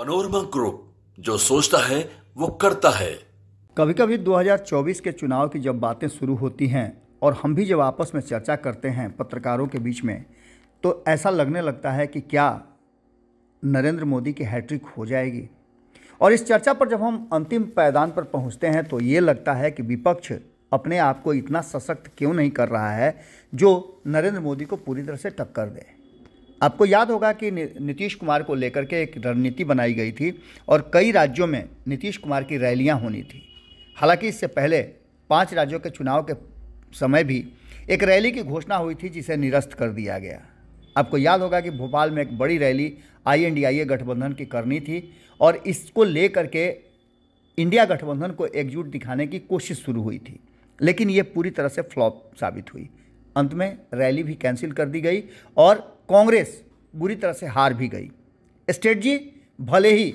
panorama group जो सोचता है वो करता है कभी कभी 2024 के चुनाव की जब बातें शुरू होती हैं और हम भी जब आपस में चर्चा करते हैं पत्रकारों के बीच में तो ऐसा लगने लगता है कि क्या नरेंद्र मोदी की हैट्रिक हो जाएगी और इस चर्चा पर जब हम अंतिम पैदान पर पहुंचते हैं तो ये लगता है कि विपक्ष अपने आप को इतना सशक्त क्यों नहीं कर रहा है जो नरेंद्र मोदी को पूरी तरह से टक्कर दे आपको याद होगा कि नीतीश कुमार को लेकर के एक रणनीति बनाई गई थी और कई राज्यों में नीतीश कुमार की रैलियां होनी थी हालांकि इससे पहले पांच राज्यों के चुनाव के समय भी एक रैली की घोषणा हुई थी जिसे निरस्त कर दिया गया आपको याद होगा कि भोपाल में एक बड़ी रैली आई गठबंधन की करनी थी और इसको लेकर के इंडिया गठबंधन को एकजुट दिखाने की कोशिश शुरू हुई थी लेकिन ये पूरी तरह से फ्लॉप साबित हुई अंत में रैली भी कैंसिल कर दी गई और कांग्रेस बुरी तरह से हार भी गई स्ट्रेटजी भले ही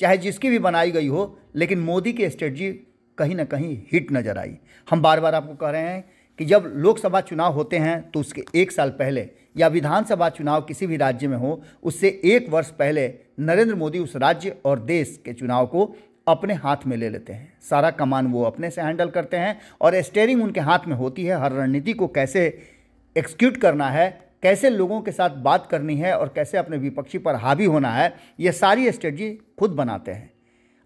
चाहे जिसकी भी बनाई गई हो लेकिन मोदी की स्ट्रेटजी कहीं ना कहीं हिट नज़र आई हम बार बार आपको कह रहे हैं कि जब लोकसभा चुनाव होते हैं तो उसके एक साल पहले या विधानसभा चुनाव किसी भी राज्य में हो उससे एक वर्ष पहले नरेंद्र मोदी उस राज्य और देश के चुनाव को अपने हाथ में ले लेते हैं सारा कमान वो अपने से हैंडल करते हैं और स्टेयरिंग उनके हाथ में होती है हर रणनीति को कैसे एक्सक्यूट करना है कैसे लोगों के साथ बात करनी है और कैसे अपने विपक्षी पर हावी होना है ये सारी स्ट्रेटजी खुद बनाते हैं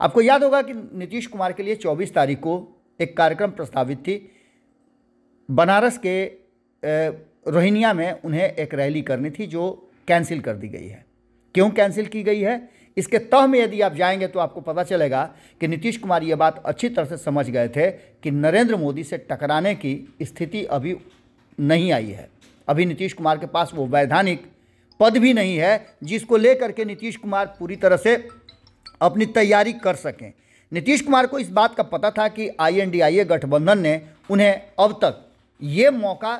आपको याद होगा कि नीतीश कुमार के लिए 24 तारीख को एक कार्यक्रम प्रस्तावित थी बनारस के रोहिनिया में उन्हें एक रैली करनी थी जो कैंसिल कर दी गई है क्यों कैंसिल की गई है इसके तह में यदि आप जाएंगे तो आपको पता चलेगा कि नीतीश कुमार ये बात अच्छी तरह से समझ गए थे कि नरेंद्र मोदी से टकराने की स्थिति अभी नहीं आई है अभी नीतीश कुमार के पास वो वैधानिक पद भी नहीं है जिसको लेकर के नीतीश कुमार पूरी तरह से अपनी तैयारी कर सकें नीतीश कुमार को इस बात का पता था कि आईएनडीआईए गठबंधन ने उन्हें अब तक ये मौका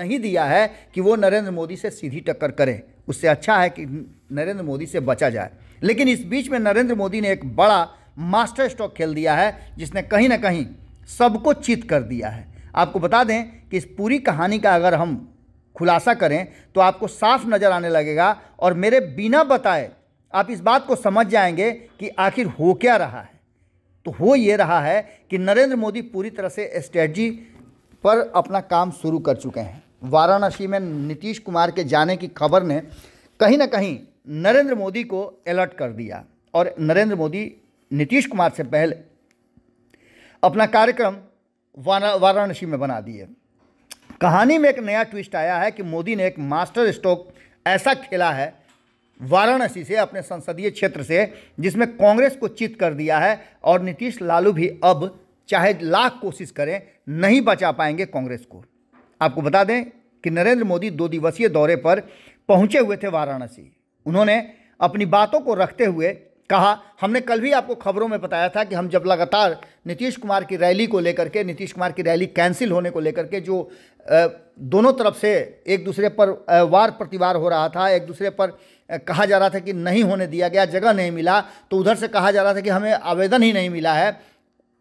नहीं दिया है कि वो नरेंद्र मोदी से सीधी टक्कर करें उससे अच्छा है कि नरेंद्र मोदी से बचा जाए लेकिन इस बीच में नरेंद्र मोदी ने एक बड़ा मास्टर स्ट्रोक खेल दिया है जिसने कहीं ना कहीं सबको चित कर दिया है आपको बता दें कि इस पूरी कहानी का अगर हम खुलासा करें तो आपको साफ नज़र आने लगेगा और मेरे बिना बताए आप इस बात को समझ जाएंगे कि आखिर हो क्या रहा है तो हो ये रहा है कि नरेंद्र मोदी पूरी तरह से स्ट्रेटजी पर अपना काम शुरू कर चुके हैं वाराणसी में नीतीश कुमार के जाने की खबर ने कहीं ना कहीं नरेंद्र मोदी को अलर्ट कर दिया और नरेंद्र मोदी नीतीश कुमार से पहले अपना कार्यक्रम वाराणसी में बना दिए कहानी में एक नया ट्विस्ट आया है कि मोदी ने एक मास्टर स्ट्रोक ऐसा खेला है वाराणसी से अपने संसदीय क्षेत्र से जिसमें कांग्रेस को चित कर दिया है और नीतीश लालू भी अब चाहे लाख कोशिश करें नहीं बचा पाएंगे कांग्रेस को आपको बता दें कि नरेंद्र मोदी दो दिवसीय दौरे पर पहुंचे हुए थे वाराणसी उन्होंने अपनी बातों को रखते हुए कहा हमने कल भी आपको खबरों में बताया था कि हम जब लगातार नीतीश कुमार की रैली को लेकर के नीतीश कुमार की रैली कैंसिल होने को लेकर के जो दोनों तरफ से एक दूसरे पर वार प्रतिवार हो रहा था एक दूसरे पर कहा जा रहा था कि नहीं होने दिया गया जगह नहीं मिला तो उधर से कहा जा रहा था कि हमें आवेदन ही नहीं मिला है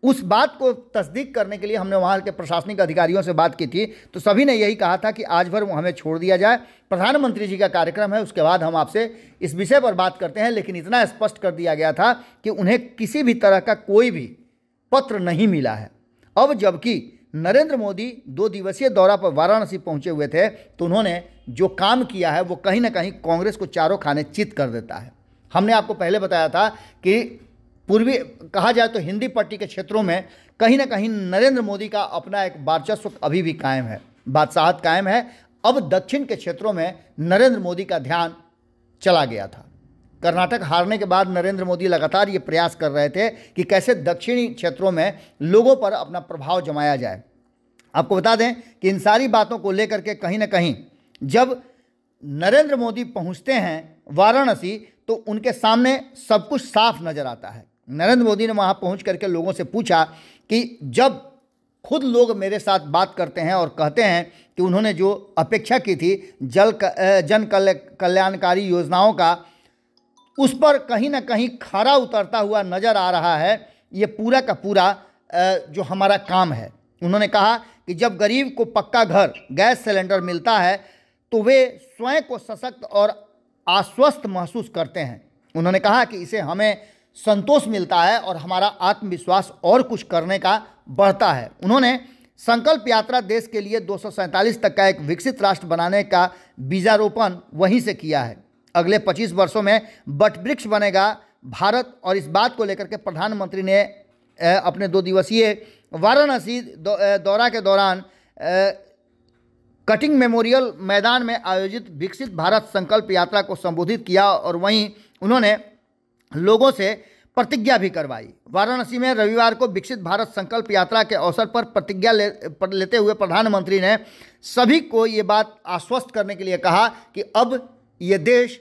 उस बात को तस्दीक करने के लिए हमने वहाँ के प्रशासनिक अधिकारियों से बात की थी तो सभी ने यही कहा था कि आज भर हमें छोड़ दिया जाए प्रधानमंत्री जी का कार्यक्रम है उसके बाद हम आपसे इस विषय पर बात करते हैं लेकिन इतना स्पष्ट कर दिया गया था कि उन्हें किसी भी तरह का कोई भी पत्र नहीं मिला है अब जबकि नरेंद्र मोदी दो दिवसीय दौरा पर वाराणसी पहुँचे हुए थे तो उन्होंने जो काम किया है वो कहीं ना कहीं कांग्रेस को चारों खाने चित कर देता है हमने आपको पहले बताया था कि पूर्वी कहा जाए तो हिंदी पट्टी के क्षेत्रों में कहीं ना कहीं नरेंद्र मोदी का अपना एक वर्चस्व अभी भी कायम है बादशाहत कायम है अब दक्षिण के क्षेत्रों में नरेंद्र मोदी का ध्यान चला गया था कर्नाटक हारने के बाद नरेंद्र मोदी लगातार ये प्रयास कर रहे थे कि कैसे दक्षिणी क्षेत्रों में लोगों पर अपना प्रभाव जमाया जाए आपको बता दें कि इन सारी बातों को लेकर के कहीं ना कहीं जब नरेंद्र मोदी पहुंचते हैं वाराणसी तो उनके सामने सब कुछ साफ नज़र आता है नरेंद्र मोदी ने वहाँ पहुँच करके लोगों से पूछा कि जब खुद लोग मेरे साथ बात करते हैं और कहते हैं कि उन्होंने जो अपेक्षा की थी जल जन कल्याणकारी योजनाओं का उस पर कहीं ना कहीं खरा उतरता हुआ नज़र आ रहा है ये पूरा का पूरा जो हमारा काम है उन्होंने कहा कि जब गरीब को पक्का घर गैस सिलेंडर मिलता है तो वे स्वयं को सशक्त और आश्वस्त महसूस करते हैं उन्होंने कहा कि इसे हमें संतोष मिलता है और हमारा आत्मविश्वास और कुछ करने का बढ़ता है उन्होंने संकल्प यात्रा देश के लिए दो तक का एक विकसित राष्ट्र बनाने का बीजारोपण वहीं से किया है अगले 25 वर्षों में बटवृक्ष बनेगा भारत और इस बात को लेकर के प्रधानमंत्री ने अपने दो दिवसीय वाराणसी दौरा के दौरान कटिंग मेमोरियल मैदान में आयोजित विकसित भारत संकल्प यात्रा को संबोधित किया और वहीं उन्होंने लोगों से प्रतिज्ञा भी करवाई वाराणसी में रविवार को विकसित भारत संकल्प यात्रा के अवसर पर प्रतिज्ञा ले, पर लेते हुए प्रधानमंत्री ने सभी को ये बात आश्वस्त करने के लिए कहा कि अब ये देश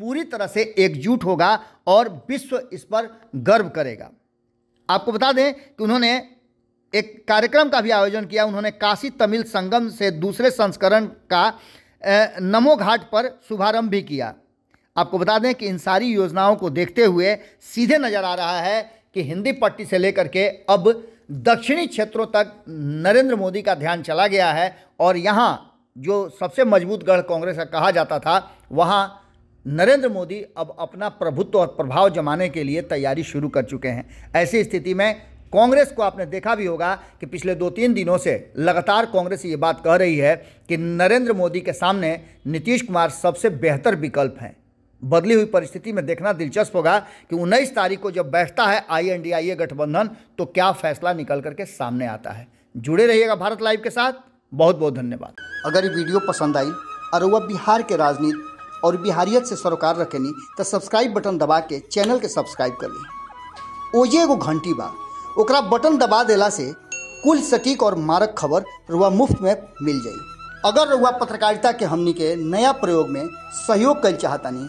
पूरी तरह से एकजुट होगा और विश्व इस पर गर्व करेगा आपको बता दें कि उन्होंने एक कार्यक्रम का भी आयोजन किया उन्होंने काशी तमिल संगम से दूसरे संस्करण का नमो घाट पर शुभारंभ भी किया आपको बता दें कि इन सारी योजनाओं को देखते हुए सीधे नज़र आ रहा है कि हिंदी पट्टी से लेकर के अब दक्षिणी क्षेत्रों तक नरेंद्र मोदी का ध्यान चला गया है और यहाँ जो सबसे मजबूत गढ़ कांग्रेस का कहा जाता था वहाँ नरेंद्र मोदी अब अपना प्रभुत्व और प्रभाव जमाने के लिए तैयारी शुरू कर चुके हैं ऐसी स्थिति में कांग्रेस को आपने देखा भी होगा कि पिछले दो तीन दिनों से लगातार कांग्रेस ये बात कह रही है कि नरेंद्र मोदी के सामने नीतीश कुमार सबसे बेहतर विकल्प हैं बदली हुई परिस्थिति में देखना दिलचस्प होगा कि उन्नीस तारीख को जब बैठता है आई एन डी आई ए गठबंधन तो क्या फैसला निकल करके सामने आता है जुड़े रहिएगा भारत लाइव के साथ बहुत बहुत धन्यवाद अगर ये वीडियो पसंद आई और वह बिहार के राजनीति और बिहारियत से सरोकार रखेनी तो सब्सक्राइब बटन दबा के चैनल के सब्सक्राइब कर ली ओजे एगो घंटी बात ओकरा बटन दबा देला से कुल सटीक और मारक खबर रुआ मुफ्त में मिल जाए अगर रुआ पत्रकारिता के हमनी के नया प्रयोग में सहयोग कर चाहतानी